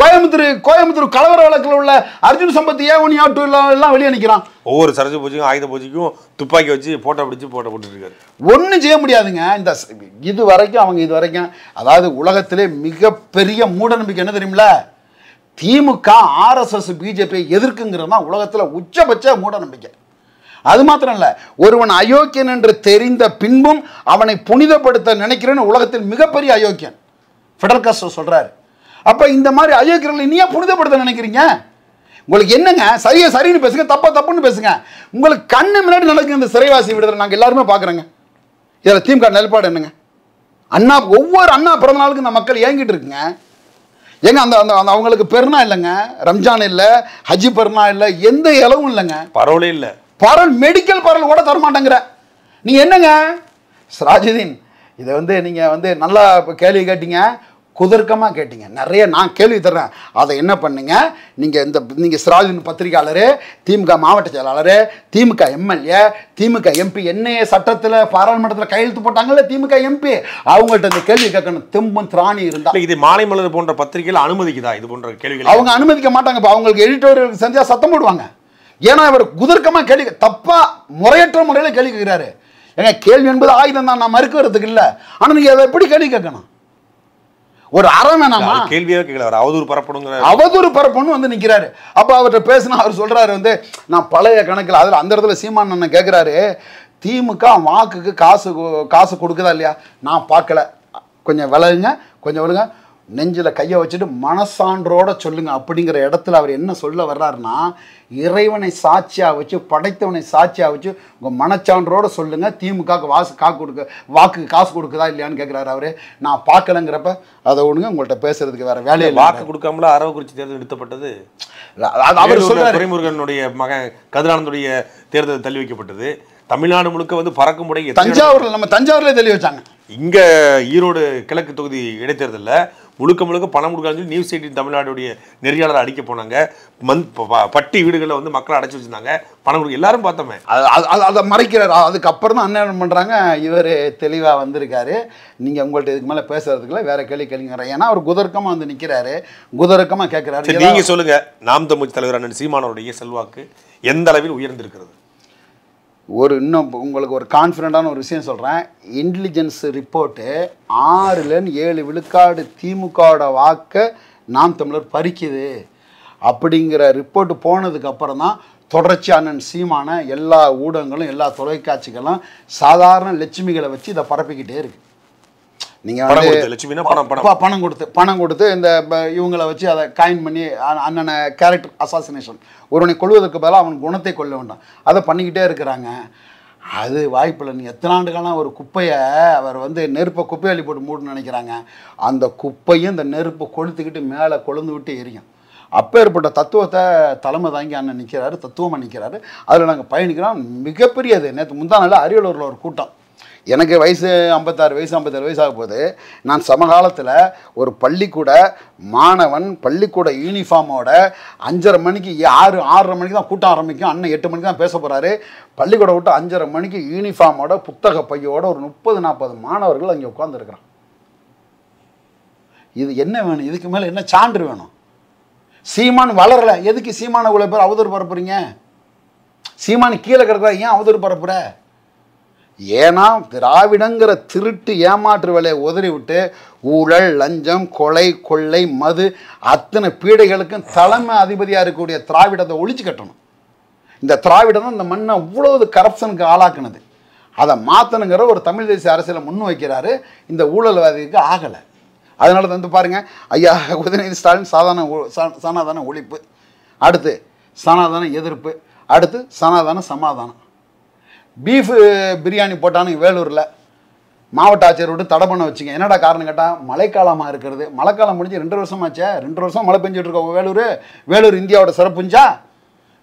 கோயம்புத்தூர் கோயம்புத்தூர் கலவர வழக்கில் உள்ள அர்ஜுன் சம்பத் ஏவனி ஆட்டு எல்லாம் வெளியே நிற்கிறான் ஒவ்வொரு சரஞ்சு பூஜைக்கும் ஆயுத பூஜைக்கும் துப்பாக்கி வச்சு போட்டோ பிடிச்சி போட்டோ போட்டுருக்காரு ஒன்றும் செய்ய முடியாதுங்க இந்த இது வரைக்கும் அவங்க இது வரைக்கும் அதாவது உலகத்திலே மிகப்பெரிய மூட நம்பிக்கை என்ன தெரியுமில திமுக ஆர்எஸ்எஸ் பிஜேபி எதிர்க்குங்கிறது தான் உலகத்தில் உச்சபட்ச மூட நம்பிக்கை அது மாத்திரம் இல்லை ஒருவன் அயோக்கியன் என்று தெரிந்த பின்பும் அவனை புனிதப்படுத்த நினைக்கிறேன்னு உலகத்தில் மிகப்பெரிய அயோக்கியன் ஃபெடரல் காஸ்டோ சொல்கிறார் அப்போ இந்த மாதிரி அயோக்கியர்களை நீ புனிதப்படுத்த நினைக்கிறீங்க உங்களுக்கு என்னங்க சரியா சரின்னு பேசுங்க தப்பா தப்புன்னு பேசுங்க உங்களுக்கு கண்ணு முன்னாடி நடக்குது இந்த சிறைவாசி விடுதலை நாங்கள் எல்லாருமே பார்க்குறோங்க இதில் திமுக நிலைப்பாடு என்னங்க அண்ணா ஒவ்வொரு அண்ணா பிறந்த நாளுக்கு இந்த மக்கள் ஏங்கிட்டு இருக்குங்க ஏங்க அந்த அந்த அந்த அவங்களுக்கு பெருனா இல்லைங்க ரம்ஜான் இல்லை ஹஜி பெருனா இல்லை எந்த இலவும் இல்லைங்க பரவாயில்ல இல்லை பரல் மெடிக்கல் பரல் கூட தரமாட்டேங்கிற நீங்கள் என்னங்க சிராஜுதீன் இதை வந்து நீங்கள் வந்து நல்லா இப்போ கேள்வி கேட்டீங்க குதர்க்கமாக கேட்டீங்க நிறைய நான் கேள்வி தர்றேன் அதை என்ன பண்ணுங்க நீங்கள் இந்த நீங்கள் சிராஜின் பத்திரிகையாளர் திமுக மாவட்ட செயலாளர் திமுக எம்எல்ஏ திமுக எம்பி என்னைய சட்டத்தில் பாராளுமன்றத்தில் கையெழுத்து போட்டாங்கல்ல திமுக எம்பி அவங்கள்ட்ட இந்த கேள்வி கேட்கணும் தெம்பும் திராணி இருந்தால் இது மாலை மலர் போன்ற பத்திரிகையில் அனுமதிக்குதா இது போன்ற கேள்வி அவங்க அனுமதிக்க மாட்டாங்க இப்போ அவங்களுக்கு எடிட்டோரியல் செஞ்சால் சத்தம் போடுவாங்க ஏன்னா இவர் குதர்க்கமாக கேள்வி தப்பாக முறையற்ற முறையில் கேள்வி கேட்கிறாரு ஏங்க கேள்வி என்பது ஆயுதம் தான் நான் மறுக்கிறதுக்கு இல்லை ஆனால் நீங்கள் அதை எப்படி கேள்வி கேட்கணும் ஒரு அறம் வேணாமா கேள்வியாக கேட்கல அவதூறு பரப்பணுங்கிற அவதூறு பரப்பணும் வந்து நிற்கிறாரு அப்போ அவர்கிட்ட பேசினா அவர் சொல்கிறாரு வந்து நான் பழைய கணக்கில் அதில் அந்த இடத்துல சீமான் அண்ணன் கேட்குறாரு திமுக வாக்குக்கு காசு காசு கொடுக்குதா இல்லையா நான் பார்க்கல கொஞ்சம் விலகுங்க கொஞ்சம் விழுங்க நெஞ்சில் கையை வச்சுட்டு மனசான்றோட சொல்லுங்க அப்படிங்கிற இடத்துல அவர் என்ன சொல்ல வர்றாருன்னா இறைவனை சாட்சியாக வச்சு படைத்தவனை சாட்சியாக வச்சு உங்கள் மனச்சான்றோட சொல்லுங்க திமுகவுக்கு வாசு காக்கு கொடுக்க வாக்கு காசு கொடுக்குதா இல்லையான்னு கேட்குறாரு அவர் நான் பார்க்கலங்கிறப்ப அதை ஒண்ணுங்க உங்கள்கிட்ட பேசுறதுக்கு வேற வேலையை வாக்கு கொடுக்காமல அரவக்குறிச்சி தேர்தல் நிறுத்தப்பட்டது அவர் சொல்ற துறைமுருகனுடைய மகன் கதிரானந்துடைய தேர்தல் தள்ளி வைக்கப்பட்டது தமிழ்நாடு முழுக்க வந்து பறக்கும் முறை தஞ்சாவூர்ல நம்ம தஞ்சாவூரில் தள்ளி வச்சாங்க இங்கே ஈரோடு கிழக்கு தொகுதி இடைத்தேர்தலில் முழுக்க முழுக்க பணம் கொடுக்கான்னு சொல்லி நியூஸ் எயிட்டின் தமிழ்நாடுடைய நெறியாளர் அடிக்க போனாங்க மந்த் பட்டி வீடுகளில் வந்து மக்களை அடைச்சி வச்சுருந்தாங்க பணம் கொடுக்க எல்லாரும் பார்த்தோமே அது அதை மறைக்கிறார் அதுக்கப்புறம் தான் அண்ணன் பண்ணுறாங்க இவர் தெளிவாக வந்திருக்காரு நீங்கள் உங்கள்கிட்ட இதுக்கு மேலே பேசுறதுக்குள்ள வேற கேள்வி கேளுங்கிறார் ஏன்னா அவர் குதர்க்கமாக வந்து நிற்கிறாரு குதர்க்கமாக கேட்குறாரு நீங்கள் சொல்லுங்கள் நாம் தமிழ் தலைவர் அண்ணன் சீமானவருடைய செல்வாக்கு எந்த அளவில் உயர்ந்திருக்கிறது ஒரு இன்னும் உங்களுக்கு ஒரு கான்ஃபிடண்ட்டான ஒரு விஷயம் சொல்கிறேன் இன்டெலிஜென்ஸ் ரிப்போர்ட்டு ஆறுலன்னு ஏழு விழுக்காடு திமுகவோட வாக்கை நாம் தமிழர் பறிக்குது அப்படிங்கிற ரிப்போர்ட்டு போனதுக்கு அப்புறம் தான் தொடர்ச்சி அண்ணன் சீமான எல்லா ஊடகங்களும் எல்லா தொலைக்காட்சிகளும் சாதாரண லட்சுமிகளை வச்சு இதை பரப்பிக்கிட்டே இருக்குது நீங்கள் வந்து பணம் கொடுத்து பணம் கொடுத்து இந்த இவங்களை வச்சு அதை காயின் பண்ணி அண்ணனை கேரக்டர் அசாசினேஷன் ஒருவனை கொள்வதற்கு பதிலாக அவன் குணத்தை கொள்ள வேண்டாம் அதை பண்ணிக்கிட்டே இருக்கிறாங்க அது வாய்ப்பில்லை நீ எத்தனை ஆண்டுகளாக ஒரு குப்பையை அவர் வந்து நெருப்பை குப்பையாளி போட்டு மூடுன்னு நினைக்கிறாங்க அந்த குப்பையும் இந்த நெருப்பை கொளுத்துக்கிட்டு மேலே கொழுந்து விட்டு எரியும் அப்போ ஏற்பட்ட தத்துவத்தை தலைமை தாங்கி அண்ணன் நிற்கிறாரு தத்துவமாக நிற்கிறாரு அதில் நாங்கள் பயணிக்கிறோம் மிகப்பெரிய அது நேற்று முந்தா நாளில் அரியலூரில் ஒரு கூட்டம் எனக்கு வயசு ஐம்பத்தாறு வயசு ஐம்பத்தேழு வயசாக போது நான் சமகாலத்தில் ஒரு பள்ளிக்கூட மாணவன் பள்ளிக்கூட யூனிஃபார்மோட அஞ்சரை மணிக்கு ஆறு ஆறரை மணிக்கு தான் கூட்டம் ஆரம்பிக்கும் அண்ணன் எட்டு மணிக்கு தான் பேச போகிறாரு பள்ளிக்கூட விட்டு அஞ்சரை மணிக்கு யூனிஃபார்மோட புத்தக பையோட ஒரு முப்பது நாற்பது மாணவர்கள் அங்கே உட்காந்துருக்குறான் இது என்ன வேணும் இதுக்கு மேலே என்ன சான்று வேணும் சீமான் வளரலை எதுக்கு சீமான இவ்வளோ பேர் அவதூறு பரப்புறீங்க சீமான் கீழே கிடக்குறா ஏன் அவதூறு பரப்புற ஏன்னா திராவிடங்கிற திருட்டு ஏமாற்று வேலையை உதறி விட்டு ஊழல் லஞ்சம் கொலை கொள்ளை மது அத்தனை பீடைகளுக்கும் தலைமை அதிபதியாக இருக்கக்கூடிய திராவிடத்தை ஒழிச்சு கட்டணும் இந்த திராவிடம் இந்த மண்ணை இவ்வளவு கரப்ஷனுக்கு ஆளாக்குனது அதை மாற்றணுங்கிற ஒரு தமிழ் தேசிய அரசியலை முன் வைக்கிறாரு இந்த ஊழல்வாதிக்கு ஆகலை அதனால வந்து பாருங்கள் ஐயா உதயநிதி ஸ்டாலின் சாதாரண சனாதான ஒழிப்பு அடுத்து சனாதான எதிர்ப்பு அடுத்து சனாதான சமாதானம் பீஃபு பிரியாணி eh, போட்டானு வேலூரில் மாவட்ட விட்டு தடை பண்ண வச்சுங்க என்னடா காரணம் கேட்டால் மழைக்காலமாக இருக்கிறது மழைக்காலம் முடிஞ்சு ரெண்டு வருஷம் ஆச்சே ரெண்டு வருஷம் மழை பெஞ்சிட்டு இருக்கோம் வேலூர் வேலூர் இந்தியாவோட சிறப்புஞ்சா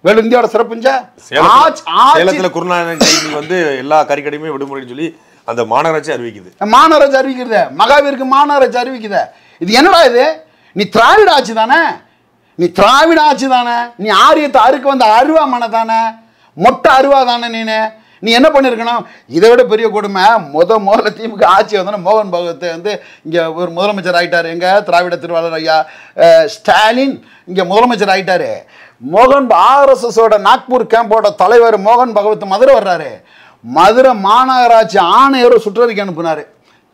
வேலூர் இந்தியாவோட சிறப்புஞ்சா சேலத்தில் குருநாதன் வந்து எல்லா கறிக்கடையுமே விடுமுறைன்னு சொல்லி அந்த மாநகராட்சி அறிவிக்குது மாநகராட்சி அறிவிக்கிறத மகாவீருக்கு மாநகராட்சி அறிவிக்குத இது என்னடா இது நீ திராவிட ஆட்சி தானே நீ திராவிட ஆட்சி தானே நீ ஆரியத்தை அறுக்க வந்த அருவா மன தானே மொட்டை அருவா தானே நீனு நீ என்ன பண்ணியிருக்கணும் இதை விட பெரிய கொடுமை முத முதல்ல திமுக ஆட்சி வந்தோன்னா மோகன் பகவத் வந்து இங்கே ஒரு முதலமைச்சர் ஆகிட்டார் எங்கள் திராவிட திருவாளர் ஐயா ஸ்டாலின் இங்கே முதலமைச்சர் ஆகிட்டார் மோகன் ஆர்எஸ்எஸோட நாக்பூர் கேம்போட தலைவர் மோகன் பகவத் மதுரை வர்றாரு மதுரை மாநகராட்சி ஆணையரும் சுற்றறிக்கை அனுப்புனார்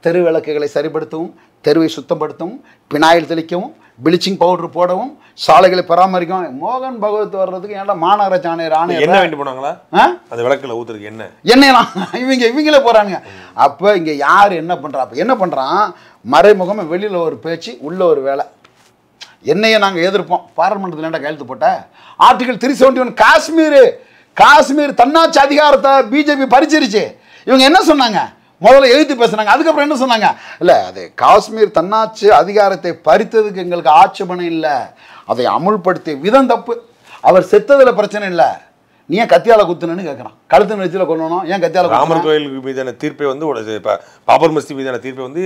தெரு விளக்குகளை சரிப்படுத்தவும் தெருவை சுத்தப்படுத்தவும் பினாயில் தெளிக்கவும் பிளீச்சிங் பவுடர் போடவும் சாலைகளை பராமரிக்கவும் மோகன் பகவத் வர்றதுக்கு ஏன்டா மாநகராட்சி ஆணையர் ஆணையர் என்ன வேண்டி போனாங்களா அது விளக்கில் ஊத்துறதுக்கு என்ன என்னையெல்லாம் இவங்க இவங்களே போகிறாங்க அப்போ இங்கே யார் என்ன பண்ணுறா அப்போ என்ன பண்ணுறான் மறைமுகமாக வெளியில் ஒரு பேச்சு உள்ள ஒரு வேலை என்னையை நாங்கள் எதிர்ப்போம் பாராளுமன்றத்தில் என்ன கையெழுத்து போட்டேன் article three seventy one Kashmir Kashmir தன்னாட்சி அதிகாரத்தை பிஜேபி பறிச்சிருச்சு இவங்க என்ன சொன்னாங்க முதல்ல எழுத்து பேசுனாங்க அதுக்கப்புறம் என்ன சொன்னாங்க இல்லை அது காஷ்மீர் தன்னாட்சி அதிகாரத்தை பறித்ததுக்கு எங்களுக்கு ஆட்சேபணம் இல்லை அதை அமுல்படுத்திய விதம் தப்பு அவர் செத்ததில் பிரச்சனை இல்லை நீ ஏன் கத்தியால குத்துனு கேட்கறான் கழுத்து நிலச்சியில் கொள்ளணும் ஏன் கத்தியால ராமர் கோயில் மீதான தீர்ப்பை வந்து பாபர் மஸ்தி மீதான தீர்ப்பை வந்து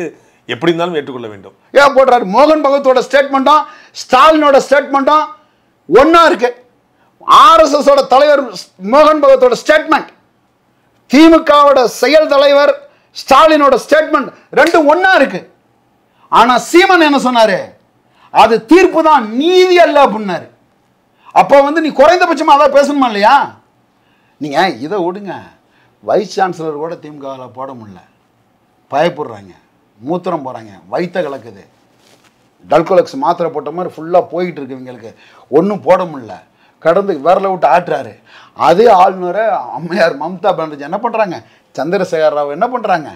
எப்படி இருந்தாலும் ஏற்றுக்கொள்ள வேண்டும் ஏன் போடுறாரு மோகன் பகவத்தோட ஸ்டேட்மெண்ட்டும் ஸ்டாலினோட ஸ்டேட்மெண்ட்டும் ஒன்றா இருக்கு ஆர்எஸ்எஸோட தலைவர் மோகன் பகத்தோட ஸ்டேட்மெண்ட் திமுகவோட செயல் தலைவர் ஸ்டாலினோட ஸ்டேட்மெண்ட் ரெண்டும் ஒன்றா இருக்கு ஆனால் சீமன் என்ன சொன்னார் அது தீர்ப்பு தான் நீதி அல்ல அப்படின்னாரு அப்போ வந்து நீ குறைந்தபட்சமாக அதான் பேசணுமா இல்லையா நீங்கள் இதை விடுங்க வைஸ் சான்சலர் கூட திமுகவில் போட முடியல பயப்படுறாங்க மூத்திரம் போகிறாங்க வைத்த கலக்குது டல்கோலக்ஸ் மாத்திரை போட்ட மாதிரி ஃபுல்லாக போயிட்டு இருக்கு இவங்களுக்கு ஒன்றும் போட முடியல கடந்து விரலை விட்டு ஆட்டுறாரு அதே ஆளுநரை அம்மையார் மம்தா பானர்ஜி என்ன பண்ணுறாங்க சந்திரசேகர் ராவ் என்ன பண்ணுறாங்க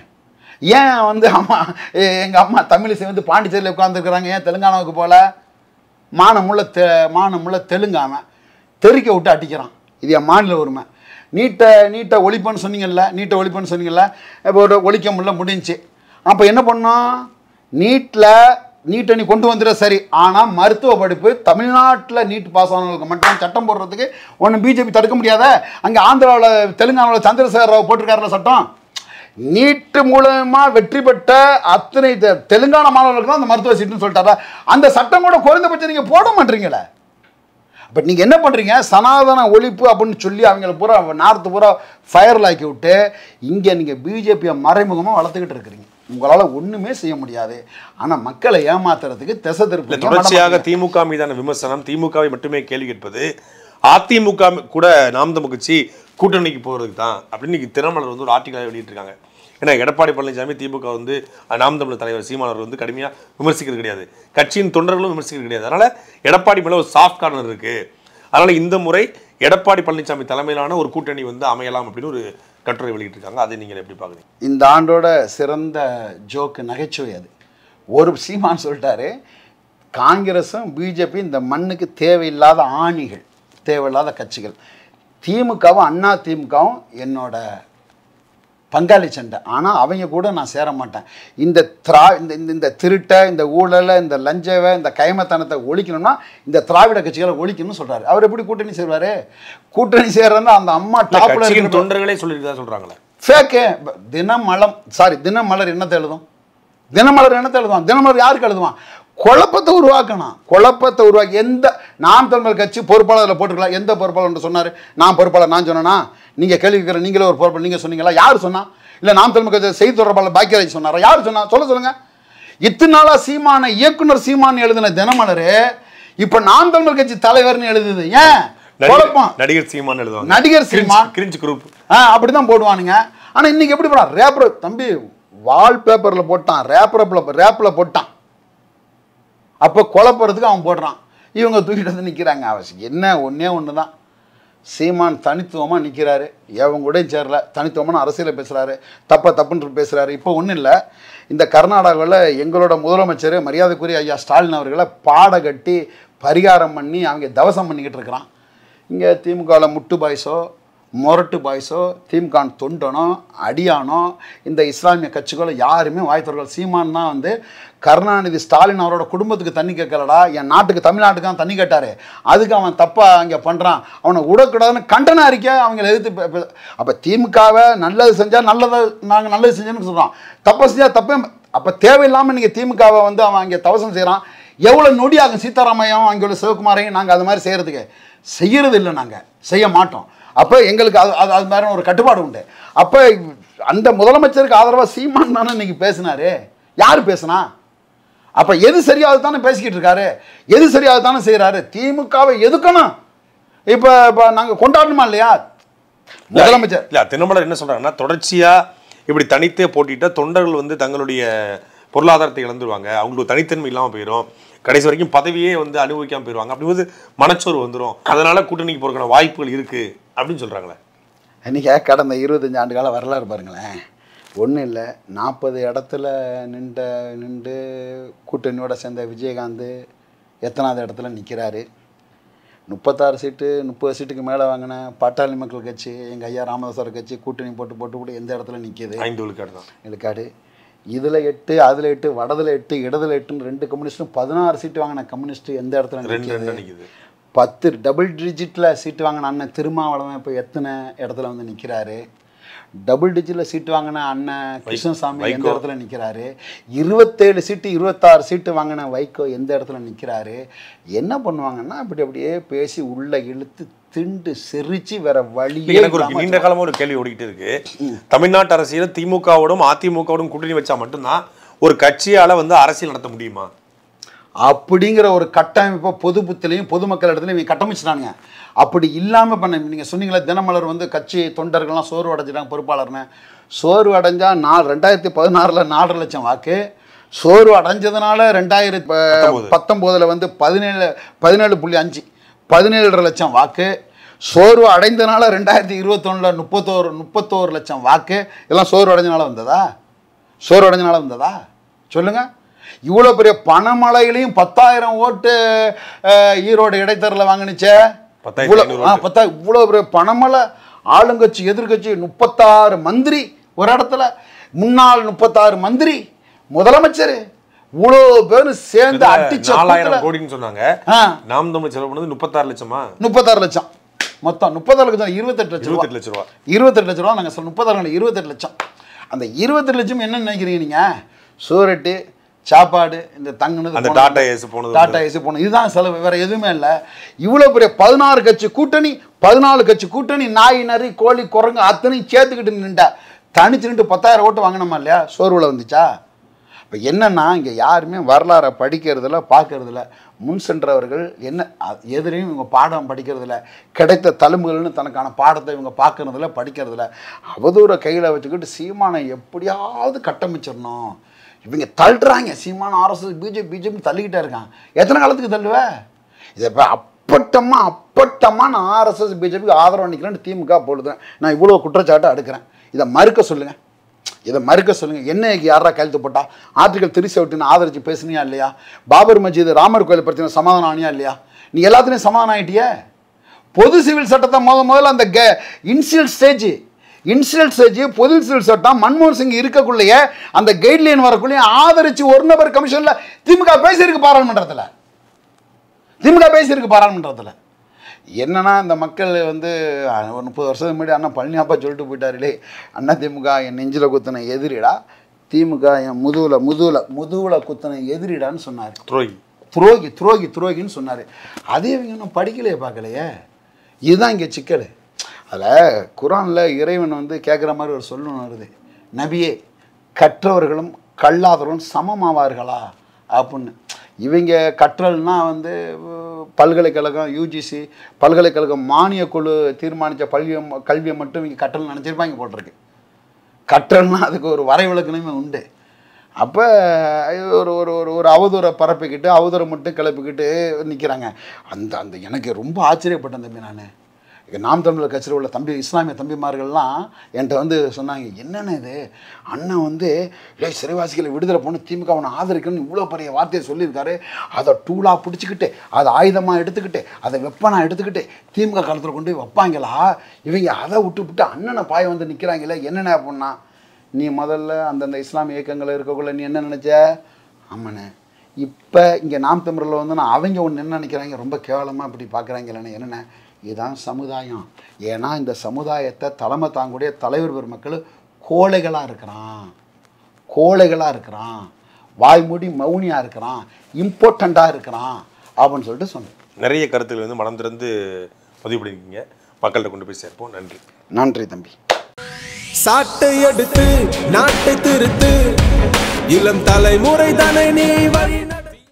ஏன் வந்து அம்மா எங்கள் அம்மா தமிழிசை வந்து பாண்டிச்சேரியில் உட்காந்துருக்குறாங்க ஏன் தெலுங்கானாவுக்கு போகல மானமுள்ள தெ மானமுள்ள தெலுங்காவன் தெருக்க விட்டு அட்டிக்கிறான் இது என் மாநில உரிமை நீட்டை நீட்டை ஒழிப்புன்னு சொன்னீங்கல்ல நீட்டை ஒழிப்புன்னு சொன்னீங்கல்ல இப்போ ஒழிக்க முடியல முடிஞ்சு அப்போ என்ன பண்ணோம் நீட்டில் நீட்டை நீ கொண்டு வந்துட சரி ஆனால் மருத்துவ படிப்பு தமிழ்நாட்டில் நீட் பாஸ் ஆனவங்களுக்கு மட்டும் சட்டம் போடுறதுக்கு ஒன்றும் பிஜேபி தடுக்க முடியாத அங்கே ஆந்திராவில் தெலுங்கானாவில் சந்திரசேகர் ராவ் போட்டிருக்காருல சட்டம் நீட்டு மூலமாக வெற்றி பெற்ற அத்தனை தெலுங்கானா மாணவர்களுக்கு தான் அந்த மருத்துவ சீட்டுன்னு சொல்லிட்டாரா அந்த சட்டம் கூட குறைந்தபட்சம் நீங்கள் போட மாட்டீங்களே பட் நீங்கள் என்ன பண்ணுறீங்க சனாதன ஒழிப்பு அப்படின்னு சொல்லி அவங்கள பூரா நார்த்து பூரா ஃபயரில் ஆக்கி விட்டு இங்கே நீங்கள் பிஜேபியை மறைமுகமாக வளர்த்துக்கிட்டு இருக்கிறீங்க உங்களால் ஒன்றுமே செய்ய முடியாது ஆனால் மக்களை ஏமாத்துறதுக்கு திசை திருப்பி தொடர்ச்சியாக திமுக மீதான விமர்சனம் திமுகவை மட்டுமே கேள்வி கேட்பது அதிமுக கூட நாம் கூட்டணிக்கு போகிறதுக்கு தான் அப்படின்னு இன்னைக்கு திருமலர் வந்து ஒரு ஆர்டிக்கலாக வெளியிட்டிருக்காங்க ஏன்னா எடப்பாடி பழனிசாமி திமுக வந்து நாம் தலைவர் சீமானவர் வந்து கடுமையாக விமர்சிக்கிறது கிடையாது கட்சியின் தொண்டர்களும் விமர்சிக்கிறது கிடையாது அதனால் எடப்பாடி மேலே ஒரு சாஃப்ட் கார்னர் இருக்குது அதனால் இந்த முறை எடப்பாடி பழனிசாமி தலைமையிலான ஒரு கூட்டணி வந்து அமையலாம் அப்படின்னு ஒரு கட்டுரை வெளியிட்டிருக்காங்க அதை நீங்கள் எப்படி பார்க்குறீங்க இந்த ஆண்டோட சிறந்த ஜோக்கு நகைச்சுவை அது ஒரு சீமான் சொல்லிட்டாரு காங்கிரஸும் பிஜேபி இந்த மண்ணுக்கு தேவையில்லாத ஆணிகள் தேவையில்லாத கட்சிகள் திமுகவும் அண்ணா திமுகவும் என்னோட பங்காளி சண்டை ஆனால் அவங்க கூட நான் சேர மாட்டேன் இந்த திரா இந்த இந்த திருட்டை இந்த ஊழலை இந்த லஞ்சவை இந்த கைமத்தனத்தை ஒழிக்கணும்னா இந்த திராவிட கட்சிகளை ஒழிக்கணும்னு சொல்கிறாரு அவர் எப்படி கூட்டணி செய்வார் கூட்டணி செய்கிறதா அந்த அம்மா டாப்ல தொண்டர்களே சொல்லிட்டு சொல்கிறாங்களே ஃபேக்கு தினமலம் சாரி தினமலர் என்னத்தை எழுதும் தினமலர் என்னத்தை எழுதுவான் தினமலர் யாருக்கு எழுதுவான் குழப்பத்தை உருவாக்கணும் குழப்பத்தை உருவாக்கி எந்த நாம் தமிழ் கட்சி பொறுப்பாளர் போட்டுக்கலாம் எந்த பொறுப்பாளர் சொன்னார் நான் பொறுப்பாளர் நான் சொன்னேன்னா நீங்கள் கேள்வி கேட்குற நீங்களே ஒரு பொறுப்பாளர் நீங்கள் சொன்னீங்களா யார் சொன்னால் இல்லை நாம் தமிழ் கட்சி செய்தி தொடர்பாளர் பாக்கியராஜ் சொன்னாரா யார் சொன்னால் சொல்ல சொல்லுங்கள் இத்தனை நாளாக சீமான இயக்குனர் சீமான் எழுதின தினமலர் இப்போ நாம் தமிழ் கட்சி தலைவர்னு எழுதுது ஏன் குழப்பம் நடிகர் சீமான் எழுதுவாங்க நடிகர் சீமான் கிரிஞ்சு குரூப் ஆ அப்படிதான் போடுவானுங்க ஆனால் இன்னைக்கு எப்படி போடலாம் ரேப்பர் தம்பி வால்பேப்பரில் போட்டான் ரேப்பரில் ரேப்பில் போட்டான் அப்போ குழப்பறதுக்கு அவன் போடுறான் இவங்க தூக்கிட்டு வந்து நிற்கிறாங்க அவசியம் என்ன ஒன்றே ஒன்று தான் சீமான் தனித்துவமாக நிற்கிறாரு எவங்க கூட சேரல தனித்துவமான அரசியலில் பேசுகிறாரு தப்ப தப்புன்னு பேசுகிறாரு இப்போ ஒன்றும் இல்லை இந்த கர்நாடகாவில் எங்களோட முதலமைச்சர் மரியாதைக்குரிய ஐயா ஸ்டாலின் அவர்களை பாட கட்டி பரிகாரம் பண்ணி அவங்க தவசம் பண்ணிக்கிட்டு இருக்கிறான் இங்கே திமுகவில் முட்டு பாய்ஸோ மொரட்டு பாய்ஸோ தீம்கான் தொண்டனோ அடியானோ இந்த இஸ்லாமிய கட்சிகளோ யாருமே வாய்த்தவர்கள் சீமான் தான் வந்து கருணாநிதி ஸ்டாலின் அவரோட குடும்பத்துக்கு தண்ணி கேட்கலடா என் நாட்டுக்கு தமிழ்நாட்டுக்கு தான் தண்ணி கேட்டார் அதுக்கு அவன் தப்பாக அங்கே பண்ணுறான் அவனை விடக்கூடாதுன்னு கண்டன அறிக்கை அவங்களை எதிர்த்து அப்போ திமுகவை நல்லது செஞ்சால் நல்லதை நாங்கள் நல்லது செஞ்சோன்னு சொல்கிறோம் தப்பை செஞ்சால் தப்பே அப்போ தேவையில்லாமல் இன்றைக்கி திமுகவை வந்து அவன் அங்கே தவசம் செய்கிறான் எவ்வளோ நொடியாகும் ஆகும் சீதாராமையும் அங்கே உள்ள சிவகுமாரையும் நாங்கள் அது மாதிரி செய்கிறதுக்கு செய்கிறது இல்லை நாங்கள் செய்ய மாட்டோம் அப்போ எங்களுக்கு அது அது அது மாதிரி ஒரு கட்டுப்பாடு உண்டு அப்போ அந்த முதலமைச்சருக்கு ஆதரவாக சீமான் தானே இன்னைக்கு பேசினாரு யார் பேசுனா அப்போ எது சரியாக தானே பேசிக்கிட்டு இருக்காரு எது சரியாக தானே செய்கிறாரு திமுகவை எதுக்கணும் இப்போ இப்போ நாங்கள் கொண்டாடணுமா இல்லையா முதலமைச்சர் இல்லை திருமணம் என்ன சொல்கிறாங்கன்னா தொடர்ச்சியாக இப்படி தனித்தே போட்டிட்டால் தொண்டர்கள் வந்து தங்களுடைய பொருளாதாரத்தை இழந்துருவாங்க அவங்களுக்கு தனித்தன்மை இல்லாமல் போயிடும் கடைசி வரைக்கும் பதவியே வந்து அனுபவிக்காமல் போயிடுவாங்க அப்படிங்கிறது மனச்சோர்வு வந்துடும் அதனால் கூட்டணிக்கு போகிறக்கான வாய்ப்புகள் இருக்குது அப்படின்னு சொல்கிறாங்களே இன்றைக்கி கடந்த இருபத்தஞ்சி ஆண்டு காலம் வரலாறு பாருங்களேன் ஒன்றும் இல்லை நாற்பது இடத்துல நின்ற நின்று கூட்டணியோட சேர்ந்த விஜயகாந்த் எத்தனாவது இடத்துல நிற்கிறாரு முப்பத்தாறு சீட்டு முப்பது சீட்டுக்கு மேலே வாங்கின பாட்டாளி மக்கள் கட்சி எங்கள் ஐயா ராமதாசர் கட்சி கூட்டணி போட்டு போட்டு கூட எந்த இடத்துல நிற்கிது ஐந்து விழுக்காடு தான் விழுக்காடு இதில் எட்டு அதில் எட்டு வடதில் எட்டு இடதுல எட்டுன்னு ரெண்டு கம்யூனிஸ்ட்டும் பதினாறு சீட்டு வாங்கின கம்யூனிஸ்ட்டு எந்த இடத்துல நிற்கிது பத்து டபுள் டிஜிட்டில் சீட்டு வாங்கின அண்ணன் திருமாவளவன் இப்போ எத்தனை இடத்துல வந்து நிற்கிறாரு டபுள் டிஜிட்டில் சீட்டு வாங்கின அண்ணன் கிருஷ்ணசாமி எந்த இடத்துல நிற்கிறாரு இருபத்தேழு சீட்டு இருபத்தாறு சீட்டு வாங்கின வைகோ எந்த இடத்துல நிற்கிறாரு என்ன பண்ணுவாங்கன்னா அப்படி அப்படியே பேசி உள்ளே இழுத்து திண்டு செரிச்சு வேற வழி எனக்கு ஒரு நீண்ட காலமாக ஒரு கேள்வி ஓடிக்கிட்டு இருக்கு தமிழ்நாட்டு அரசியலும் திமுகவோடும் அதிமுகவோடும் கூட்டணி வச்சா மட்டும்தான் ஒரு கட்சியால் வந்து அரசியல் நடத்த முடியுமா அப்படிங்கிற ஒரு கட்டமைப்பை பொது புத்திலையும் பொதுமக்கள் இடத்துலையும் இவங்க கட்டமைச்சிட்டாங்க அப்படி இல்லாமல் பண்ண நீங்கள் சொன்னீங்களே தினமலர் வந்து கட்சி தொண்டர்கள்லாம் சோர்வு அடைஞ்சிட்டாங்க பொறுப்பாளர்னு சோர்வு அடைஞ்சால் நாலு ரெண்டாயிரத்தி பதினாறில் நாலரை லட்சம் வாக்கு சோர்வு அடைஞ்சதுனால ரெண்டாயிரத்தி பத்தொம்போதில் வந்து பதினேழு பதினேழு புள்ளி அஞ்சு பதினேழரை லட்சம் வாக்கு சோர்வு அடைந்தனால ரெண்டாயிரத்தி இருபத்தொன்னில் முப்பத்தோரு முப்பத்தோரு லட்சம் வாக்கு இதெல்லாம் சோர்வு அடைஞ்சனால வந்ததா சோர்வு அடைஞ்சனால வந்ததா சொல்லுங்கள் இவ்வளோ பெரிய பணமலையிலையும் பத்தாயிரம் ஓட்டு ஈரோடு இடைத்தரில் வாங்கினுச்சே பத்தா இவ்வளோ பெரிய பணமலை ஆளுங்கட்சி எதிர்கட்சி முப்பத்தாறு மந்திரி ஒரு இடத்துல முன்னாள் முப்பத்தாறு மந்திரி முதலமைச்சர் இவ்வளோ பேரும் சேர்ந்து அடிச்ச நாலாயிரம் கோடின்னு சொன்னாங்க நாம் தமிழ் செலவு பண்ணது முப்பத்தாறு லட்சமா முப்பத்தாறு லட்சம் மொத்தம் முப்பத்தாறு லட்சம் இருபத்தெட்டு லட்சம் இருபத்தெட்டு லட்ச ரூபா இருபத்தெட்டு லட்ச ரூபா நாங்கள் சொல்ல முப்பத்தாறு இருபத்தெட்டு லட்சம் அந்த இருபத்தெட்டு லட்சம் என்ன நினைக்கிறீங்க நீங்கள் சூரட்டு சாப்பாடு இந்த தங்கினது அந்த டாடா ஏசு போனது டாடா ஏசு போனது இதுதான் செலவு வேற எதுவுமே இல்லை இவ்வளோ பெரிய பதினாறு கட்சி கூட்டணி பதினாலு கட்சி கூட்டணி நாய் நரி கோழி குரங்கு அத்தனையும் சேர்த்துக்கிட்டு நின்றுட்டா தனிச்சு நின்று பத்தாயிரம் ஓட்டு வாங்கினோமா இல்லையா சோர்வில் வந்துச்சா இப்போ என்னென்னா இங்கே யாருமே வரலாறை படிக்கிறதில்ல பார்க்கறதில்ல முன் சென்றவர்கள் என்ன எதிரையும் இவங்க பாடம் படிக்கிறதில்ல கிடைத்த தலும்புகள்னு தனக்கான பாடத்தை இவங்க பார்க்கறதில்ல படிக்கிறதில்ல அவதூற கையில் வச்சுக்கிட்டு சீமானை எப்படியாவது கட்டமைச்சிடணும் இவங்க தள்ளுறாங்க சீமான ஆர்எஸ்எஸ் பிஜேபி பிஜேபி தள்ளிக்கிட்டே இருக்கான் எத்தனை காலத்துக்கு தள்ளுவேன் இதை இப்போ அப்பட்டமாக அப்பட்டமாக நான் ஆர்எஸ்எஸ் பிஜேபிக்கு ஆதரவு நிற்கிறேன்னு திமுக போடுதேன் நான் இவ்வளோ குற்றச்சாட்டை அடுக்கிறேன் இதை மறுக்க சொல்லுங்கள் இதை மறுக்க சொல்லுங்கள் என்ன யாரா கையெழுத்து போட்டா ஆர்டிகல் திருச்சி விட்டு ஆதரித்து பேசுனியா இல்லையா பாபர் மஜித் ராமர் கோயில் பிரச்சனை சமாதானம் ஆனியா இல்லையா நீ எல்லாத்துலேயும் சமாதானம் ஆகிட்டியே பொது சிவில் சட்டத்தை முத முதல்ல அந்த கே இன்சியல் ஸ்டேஜ் இன்சிடல் சர்ஜி பொது சிவில் சட்டம் மன்மோகன் சிங் இருக்கக்குள்ளேயே அந்த கைட்லைன் வரக்குள்ளேயே ஆதரித்து ஒரு நபர் கமிஷனில் திமுக பேசியிருக்கு பாராளுமன்றத்தில் திமுக பேசியிருக்கு பாராளுமன்றத்தில் என்னன்னா இந்த மக்கள் வந்து ஒரு முப்பது வருஷத்துக்கு முன்னாடி அண்ணா பழனியாப்பா சொல்லிட்டு போயிட்டாருலே அண்ணா திமுக என் நெஞ்சில் குத்தின எதிரிடா திமுக என் முதுவில் முதுவில் முதுவில் குத்தின எதிரிடான்னு சொன்னார் துரோகி துரோகி துரோகி துரோகின்னு சொன்னார் அதே இவங்க இன்னும் படிக்கலையே பார்க்கலையே இதுதான் இங்கே சிக்கல் அதில் குரானில் இறைவன் வந்து கேட்குற மாதிரி ஒரு சொல்லணும் வருது நபியே கற்றவர்களும் கல்லாதவர்களும் சமமாவார்களா அப்படின்னு இவங்க கற்றல்னா வந்து பல்கலைக்கழகம் யூஜிசி பல்கலைக்கழகம் மானிய குழு தீர்மானித்த பல்வியை கல்வியை மட்டும் இங்கே கற்றல் நினச்சிருப்பாங்க போட்டிருக்கு கற்றல்னா அதுக்கு ஒரு வரைவிலக்கணமே உண்டு அப்போ ஒரு ஒரு ஒரு ஒரு அவதூறை பரப்பிக்கிட்டு அவதூறை மட்டும் கிளப்பிக்கிட்டு நிற்கிறாங்க அந்த அந்த எனக்கு ரொம்ப ஆச்சரியப்பட்டேன் தம்பி நான் நாம் தமிழர் கட்சியில் உள்ள தம்பி இஸ்லாமிய தம்பிமார்கள்லாம் என்கிட்ட வந்து சொன்னாங்க என்னென்ன இது அண்ணன் வந்து ஏய் சிறைவாசிகளை விடுதலை பண்ணு திமுக அவனை ஆதரிக்கணும்னு இவ்வளோ பெரிய வார்த்தையை சொல்லியிருக்காரு அதை டூலாக பிடிச்சிக்கிட்டு அதை ஆயுதமாக எடுத்துக்கிட்டு அதை வெப்பனாக எடுத்துக்கிட்டு திமுக காலத்தில் கொண்டு போய் வைப்பாங்களா இவங்க அதை விட்டு விட்டு அண்ணனை பாய வந்து நிற்கிறாங்களே என்னென்ன அப்படின்னா நீ முதல்ல அந்தந்த இஸ்லாமிய இயக்கங்கள் இருக்கக்குள்ள நீ என்ன நினச்ச ஆமாண்ணே இப்போ இங்கே நாம் தமிழில் வந்து நான் அவங்க ஒன்று என்ன நினைக்கிறாங்க ரொம்ப கேவலமாக இப்படி பார்க்குறாங்களே என்னென்ன இதுதான் சமுதாயம் ஏன்னா இந்த சமுதாயத்தை தலைமை தாங்குடைய தலைவர் பெருமக்கள் கோழைகளாக இருக்கிறான் கோழைகளாக இருக்கிறான் வாய்மூடி மௌனியாக இருக்கிறான் இம்பார்ட்டண்ட்டாக இருக்கிறான் அப்படின்னு சொல்லிட்டு சொன்னேன் நிறைய கருத்துக்கள் வந்து மனம் திறந்து பதிவு பண்ணியிருக்கீங்க மக்கள்கிட்ட கொண்டு போய் சேர்ப்போம் நன்றி நன்றி தம்பி சாட்டை எடுத்து நாட்டை திருத்து இளம் தலைமுறை தானே நீ வழி